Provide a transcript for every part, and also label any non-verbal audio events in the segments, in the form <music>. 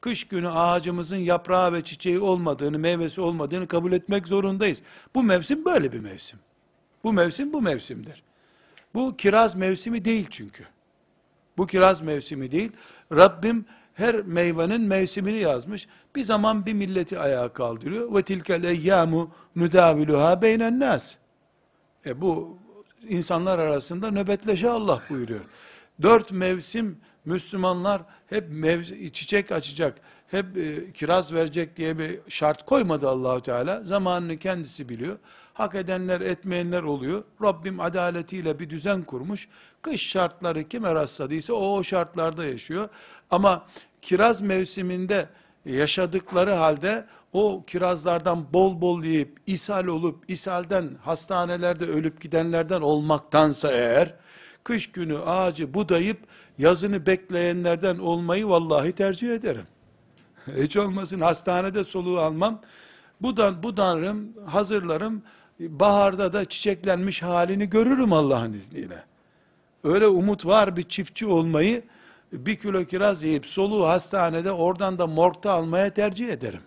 Kış günü ağacımızın yaprağı ve çiçeği olmadığını, meyvesi olmadığını kabul etmek zorundayız. Bu mevsim böyle bir mevsim. Bu mevsim bu mevsimdir. Bu kiraz mevsimi değil çünkü. Bu kiraz mevsimi değil. Rabbim her meyvenin mevsimini yazmış. Bir zaman bir milleti ayağa kaldırıyor. Ve tilkel eyyamu nudaviluha beynen nas. E bu insanlar arasında nöbetleşe Allah buyuruyor. Dört mevsim Müslümanlar hep mev- çiçek açacak, hep e, kiraz verecek diye bir şart koymadı Allahü Teala. Zamanını kendisi biliyor. Hak edenler etmeyenler oluyor. Rabbim adaletiyle bir düzen kurmuş. Kış şartları kime rastladıysa o, o şartlarda yaşıyor. Ama kiraz mevsiminde yaşadıkları halde o kirazlardan bol bol yiyip ishal olup ishalden hastanelerde ölüp gidenlerden olmaktansa eğer kış günü ağacı budayıp yazını bekleyenlerden olmayı vallahi tercih ederim. <laughs> Hiç olmasın hastanede soluğu almam. Budan, budanırım, hazırlarım. Baharda da çiçeklenmiş halini görürüm Allah'ın izniyle. Öyle umut var bir çiftçi olmayı bir kilo kiraz yiyip soluğu hastanede oradan da morgta almaya tercih ederim.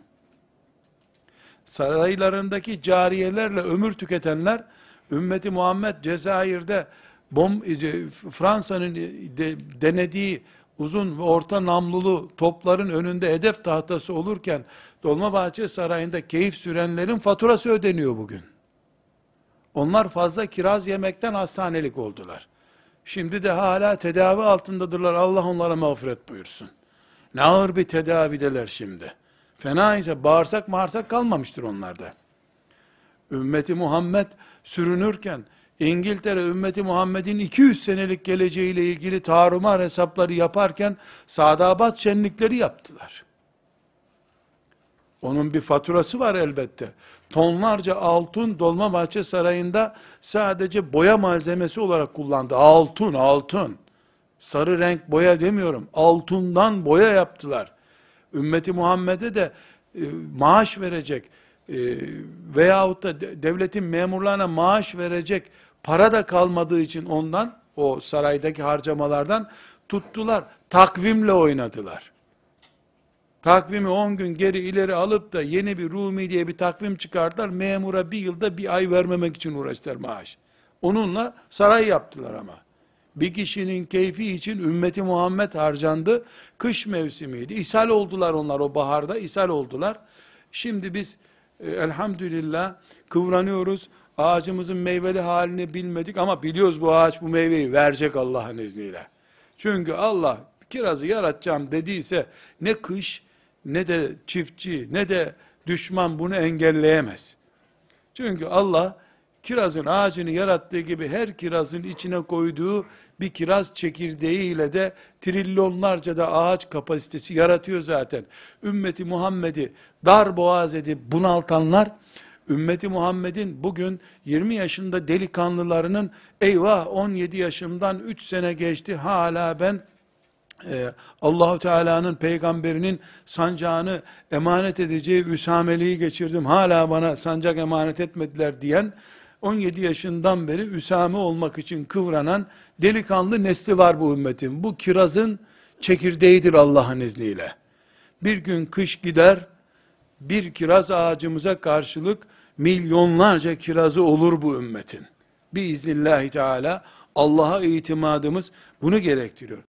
Saraylarındaki cariyelerle ömür tüketenler ümmeti Muhammed Cezayir'de bom e, Fransa'nın e, de, denediği uzun ve orta namlulu topların önünde hedef tahtası olurken Dolmabahçe Sarayı'nda keyif sürenlerin faturası ödeniyor bugün. Onlar fazla kiraz yemekten hastanelik oldular. Şimdi de hala tedavi altındadırlar. Allah onlara mağfiret buyursun. Ne ağır bir tedavideler şimdi. Fena ise bağırsak mağırsak kalmamıştır onlarda. Ümmeti Muhammed sürünürken İngiltere ümmeti Muhammed'in 200 senelik geleceğiyle ilgili tarumar hesapları yaparken sadabat şenlikleri yaptılar. Onun bir faturası var elbette. Tonlarca altın Dolmabahçe Sarayı'nda sadece boya malzemesi olarak kullandı. Altın, altın. Sarı renk boya demiyorum. Altından boya yaptılar. Ümmeti Muhammed'e de e, maaş verecek ee, veyahut da devletin memurlarına maaş verecek para da kalmadığı için ondan, o saraydaki harcamalardan tuttular. Takvimle oynadılar. Takvimi 10 gün geri ileri alıp da yeni bir Rumi diye bir takvim çıkardılar. Memura bir yılda bir ay vermemek için uğraştılar maaş. Onunla saray yaptılar ama. Bir kişinin keyfi için ümmeti Muhammed harcandı. Kış mevsimiydi. İshal oldular onlar o baharda. ishal oldular. Şimdi biz e, elhamdülillah kıvranıyoruz. Ağacımızın meyveli halini bilmedik ama biliyoruz bu ağaç bu meyveyi verecek Allah'ın izniyle. Çünkü Allah kirazı yaratacağım dediyse ne kış ne de çiftçi ne de düşman bunu engelleyemez. Çünkü Allah kirazın ağacını yarattığı gibi her kirazın içine koyduğu bir kiraz çekirdeği ile de trilyonlarca da ağaç kapasitesi yaratıyor zaten. Ümmeti Muhammed'i dar boğaz edip bunaltanlar, Ümmeti Muhammed'in bugün 20 yaşında delikanlılarının eyvah 17 yaşımdan 3 sene geçti hala ben e, Allahu Teala'nın peygamberinin sancağını emanet edeceği üsameliği geçirdim. Hala bana sancak emanet etmediler diyen 17 yaşından beri Üsame olmak için kıvranan delikanlı nesli var bu ümmetin. Bu kirazın çekirdeğidir Allah'ın izniyle. Bir gün kış gider, bir kiraz ağacımıza karşılık milyonlarca kirazı olur bu ümmetin. Biiznillahü teala Allah'a itimadımız bunu gerektiriyor.